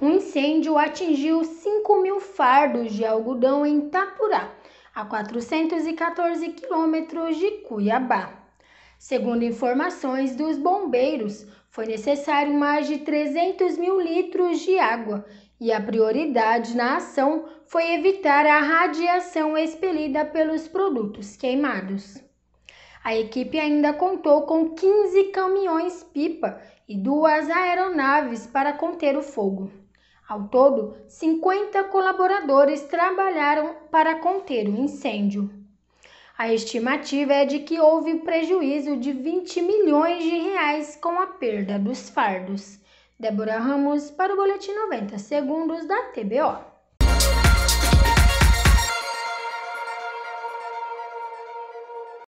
Um incêndio atingiu 5 mil fardos de algodão em Tapurá, a 414 quilômetros de Cuiabá. Segundo informações dos bombeiros, foi necessário mais de 300 mil litros de água e a prioridade na ação foi evitar a radiação expelida pelos produtos queimados. A equipe ainda contou com 15 caminhões-pipa e duas aeronaves para conter o fogo. Ao todo, 50 colaboradores trabalharam para conter o incêndio. A estimativa é de que houve prejuízo de 20 milhões de reais com a perda dos fardos. Débora Ramos para o Boletim 90 Segundos da TBO.